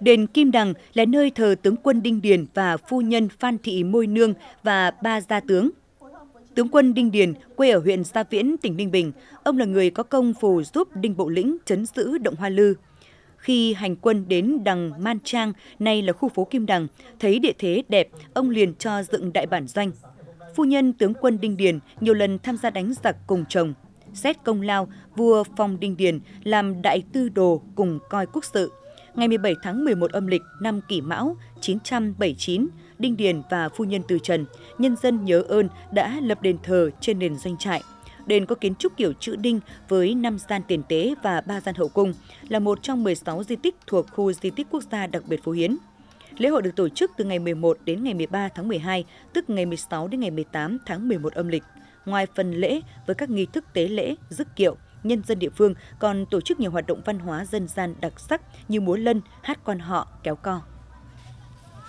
Đền Kim Đằng là nơi thờ tướng quân Đinh Điền và phu nhân Phan Thị Môi Nương và ba gia tướng. Tướng quân Đinh Điền, quê ở huyện Sa Viễn, tỉnh Ninh Bình, ông là người có công phù giúp Đinh Bộ Lĩnh chấn giữ Động Hoa Lư. Khi hành quân đến đằng Man Trang, nay là khu phố Kim Đằng, thấy địa thế đẹp, ông liền cho dựng đại bản doanh. Phu nhân tướng quân Đinh Điền nhiều lần tham gia đánh giặc cùng chồng. Xét công lao, vua phong Đinh Điền làm đại tư đồ cùng coi quốc sự – ngày 17 tháng 11 âm lịch năm Kỷ Mão 979, Đinh Điền và phu nhân Từ Trần, nhân dân nhớ ơn đã lập đền thờ trên nền doanh trại. Đền có kiến trúc kiểu chữ đinh với 5 gian tiền tế và 3 gian hậu cung, là một trong 16 di tích thuộc khu di tích quốc gia đặc biệt Phú Hiến. Lễ hội được tổ chức từ ngày 11 đến ngày 13 tháng 12, tức ngày 16 đến ngày 18 tháng 11 âm lịch. Ngoài phần lễ với các nghi thức tế lễ, dứt kiệu, nhân dân địa phương còn tổ chức nhiều hoạt động văn hóa dân gian đặc sắc như múa lân, hát quan họ, kéo co.